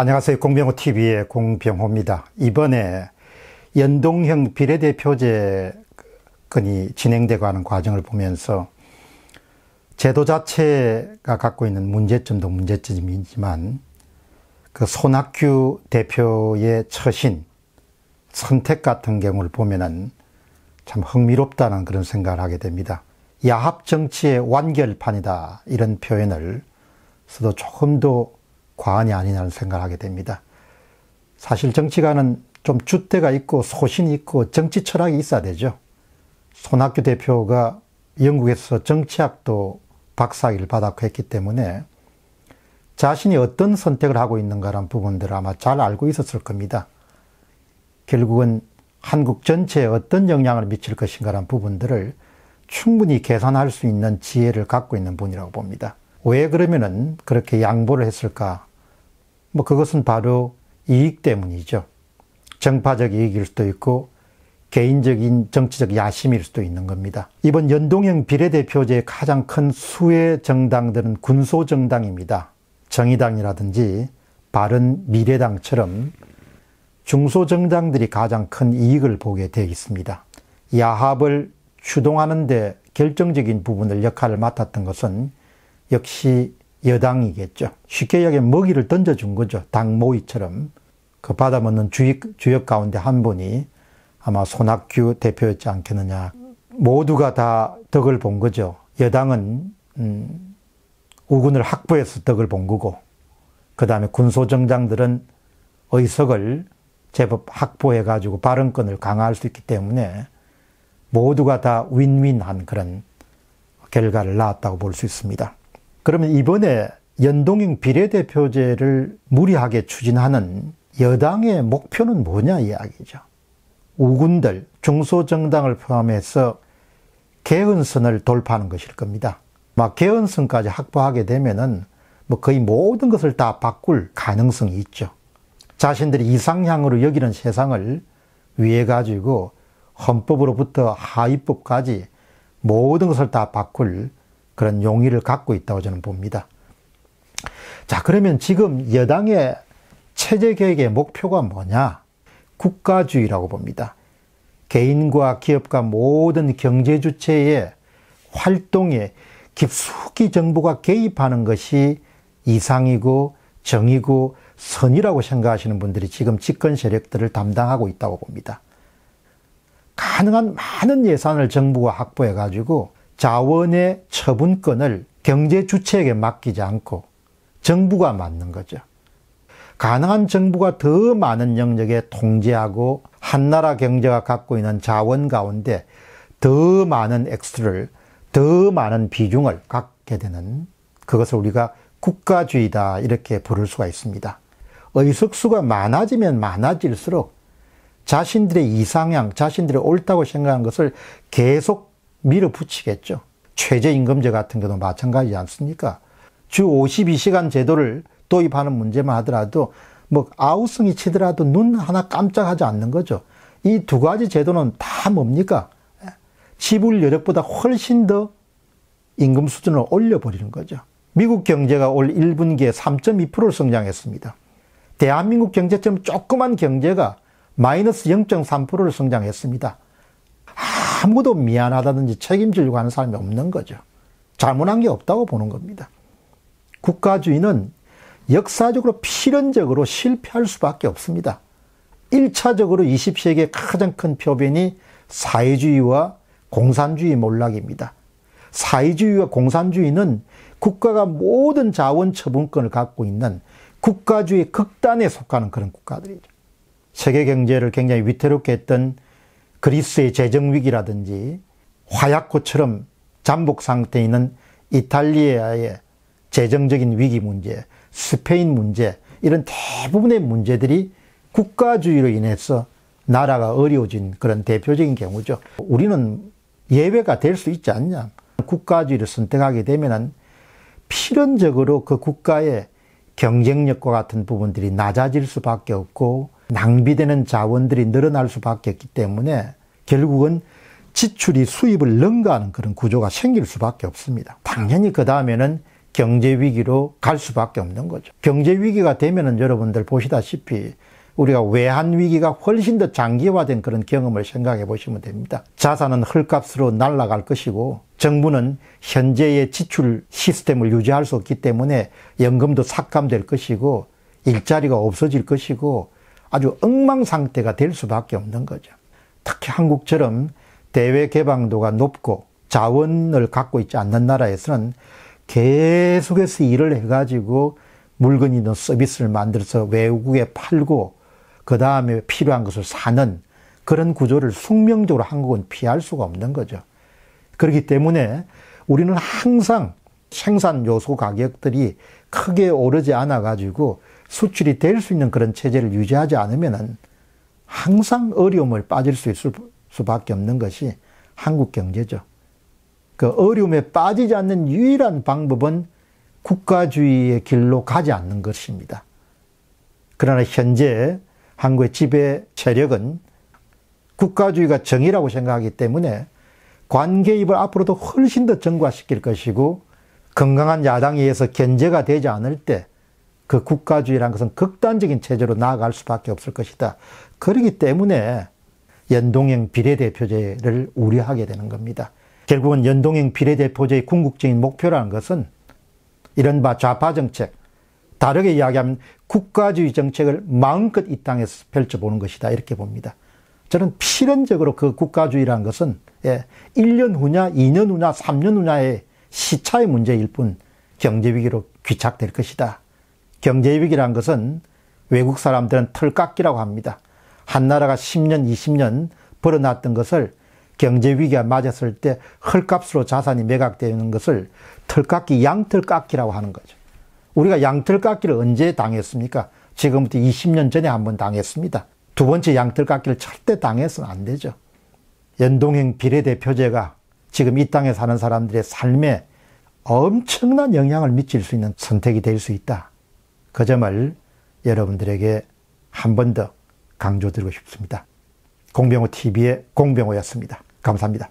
안녕하세요. 공병호 TV의 공병호입니다. 이번에 연동형 비례대표제 건이 진행되고 하는 과정을 보면서 제도 자체가 갖고 있는 문제점도 문제점이지만 그 손학규 대표의 처신, 선택 같은 경우를 보면은 참 흥미롭다는 그런 생각을 하게 됩니다. 야합 정치의 완결판이다 이런 표현을 써도 조금도 과언이 아니냐는 생각을 하게 됩니다. 사실 정치가는 좀 주대가 있고 소신이 있고 정치 철학이 있어야 되죠. 손학규 대표가 영국에서 정치학도 박사학위를 받았고 했기 때문에 자신이 어떤 선택을 하고 있는가란 부분들을 아마 잘 알고 있었을 겁니다. 결국은 한국 전체에 어떤 영향을 미칠 것인가란 부분들을 충분히 계산할 수 있는 지혜를 갖고 있는 분이라고 봅니다. 왜 그러면은 그렇게 양보를 했을까 뭐 그것은 바로 이익 때문이죠. 정파적 이익일 수도 있고 개인적인 정치적 야심일 수도 있는 겁니다. 이번 연동형 비례대표제의 가장 큰 수혜 정당들은 군소 정당입니다. 정의당이라든지 바른 미래당처럼 중소 정당들이 가장 큰 이익을 보게 되어 있습니다. 야합을 주동하는데 결정적인 부분을 역할을 맡았던 것은 역시 여당이겠죠. 쉽게 얘기하면 먹이를 던져준 거죠. 당 모의처럼. 그 받아먹는 주역, 주역 가운데 한 분이 아마 손학규 대표였지 않겠느냐. 모두가 다 덕을 본 거죠. 여당은, 음, 우군을 확보해서 덕을 본 거고, 그 다음에 군소정장들은 의석을 제법 확보해가지고 발언권을 강화할 수 있기 때문에 모두가 다 윈윈한 그런 결과를 낳았다고 볼 수 있습니다. 그러면 이번에 연동형 비례대표제를 무리하게 추진하는 여당의 목표는 뭐냐 이야기죠. 우군들, 중소정당을 포함해서 개헌선을 돌파하는 것일 겁니다. 막 개헌선까지 확보하게 되면은 뭐 거의 모든 것을 다 바꿀 가능성이 있죠. 자신들이 이상향으로 여기는 세상을 위해 가지고 헌법으로부터 하위법까지 모든 것을 다 바꿀 그런 용의를 갖고 있다고 저는 봅니다. 자, 그러면 지금 여당의 체제개혁의 목표가 뭐냐? 국가주의라고 봅니다. 개인과 기업과 모든 경제 주체의 활동에 깊숙이 정부가 개입하는 것이 이상이고 정이고 선이라고 생각하시는 분들이 지금 집권 세력들을 담당하고 있다고 봅니다. 가능한 많은 예산을 정부가 확보해 가지고 자원의 처분권을 경제 주체에게 맡기지 않고 정부가 맡는 거죠. 가능한 정부가 더 많은 영역에 통제하고 한나라 경제가 갖고 있는 자원 가운데 더 많은 액수를 더 많은 비중을 갖게 되는 그것을 우리가 국가주의다 이렇게 부를 수가 있습니다. 의석수가 많아지면 많아질수록 자신들의 이상향, 자신들의 옳다고 생각한 것을 계속 밀어붙이겠죠. 최저임금제 같은 경우도 마찬가지지 않습니까? 주 52시간 제도를 도입하는 문제만 하더라도 뭐 아우성이 치더라도 눈 하나 깜짝하지 않는 거죠. 이 두 가지 제도는 다 뭡니까? 지불 여력보다 훨씬 더 임금 수준을 올려버리는 거죠. 미국 경제가 올 1분기에 3.2%를 성장했습니다. 대한민국 경제처럼 조그만 경제가 마이너스 0.3%를 성장했습니다. 아무도 미안하다든지 책임지려고 하는 사람이 없는 거죠. 잘못한 게 없다고 보는 겁니다. 국가주의는 역사적으로 필연적으로 실패할 수밖에 없습니다. 1차적으로 20세기의 가장 큰 표변이 사회주의와 공산주의 몰락입니다. 사회주의와 공산주의는 국가가 모든 자원 처분권을 갖고 있는 국가주의 극단에 속하는 그런 국가들이죠. 세계 경제를 굉장히 위태롭게 했던 그리스의 재정위기라든지 화약고처럼 잠복 상태에 있는 이탈리아의 재정적인 위기 문제, 스페인 문제, 이런 대부분의 문제들이 국가주의로 인해서 나라가 어려워진 그런 대표적인 경우죠. 우리는 예외가 될 수 있지 않냐. 국가주의를 선택하게 되면은 필연적으로 그 국가의 경쟁력과 같은 부분들이 낮아질 수밖에 없고 낭비되는 자원들이 늘어날 수밖에 없기 때문에 결국은 지출이 수입을 능가하는 그런 구조가 생길 수밖에 없습니다. 당연히 그 다음에는 경제 위기로 갈 수밖에 없는 거죠. 경제 위기가 되면은 여러분들 보시다시피 우리가 외환 위기가 훨씬 더 장기화된 그런 경험을 생각해 보시면 됩니다. 자산은 헐값으로 날아갈 것이고 정부는 현재의 지출 시스템을 유지할 수 없기 때문에 연금도 삭감될 것이고 일자리가 없어질 것이고 아주 엉망 상태가 될 수밖에 없는 거죠. 특히 한국처럼 대외 개방도가 높고 자원을 갖고 있지 않는 나라에서는 계속해서 일을 해가지고 물건 있는 서비스를 만들어서 외국에 팔고 그 다음에 필요한 것을 사는 그런 구조를 숙명적으로 한국은 피할 수가 없는 거죠. 그렇기 때문에 우리는 항상 생산 요소 가격들이 크게 오르지 않아가지고 수출이 될 수 있는 그런 체제를 유지하지 않으면은 항상 어려움을 빠질 수 있을 수밖에 없는 것이 한국 경제죠. 그 어려움에 빠지지 않는 유일한 방법은 국가주의의 길로 가지 않는 것입니다. 그러나 현재 한국의 지배 체력은 국가주의가 정의라고 생각하기 때문에 관계입을 앞으로도 훨씬 더 정과시킬 것이고 건강한 야당에 의해서 견제가 되지 않을 때 그국가주의란 것은 극단적인 체제로 나아갈 수밖에 없을 것이다. 그러기 때문에 연동형 비례대표제를 우려하게 되는 겁니다. 결국은 연동형 비례대표제의 궁극적인 목표라는 것은 이른바 좌파 정책, 다르게 이야기하면 국가주의 정책을 마음껏 이 땅에서 펼쳐보는 것이다. 이렇게 봅니다. 저는 필연적으로 그국가주의란 것은 1년 예, 후냐, 2년 후냐, 3년 후냐의 시차의 문제일 뿐 경제위기로 귀착될 것이다. 경제위기란 것은 외국 사람들은 털깎기라고 합니다. 한 나라가 10년, 20년 벌어놨던 것을 경제위기가 맞았을 때 헐값으로 자산이 매각되는 것을 털깎기, 양털깎기라고 하는 거죠. 우리가 양털깎기를 언제 당했습니까? 지금부터 20년 전에 한번 당했습니다. 두 번째 양털깎기를 절대 당해서는 안 되죠. 연동형 비례대표제가 지금 이 땅에 사는 사람들의 삶에 엄청난 영향을 미칠 수 있는 선택이 될 수 있다. 그 점을 여러분들에게 한 번 더 강조드리고 싶습니다. 공병호 TV의 공병호였습니다. 감사합니다.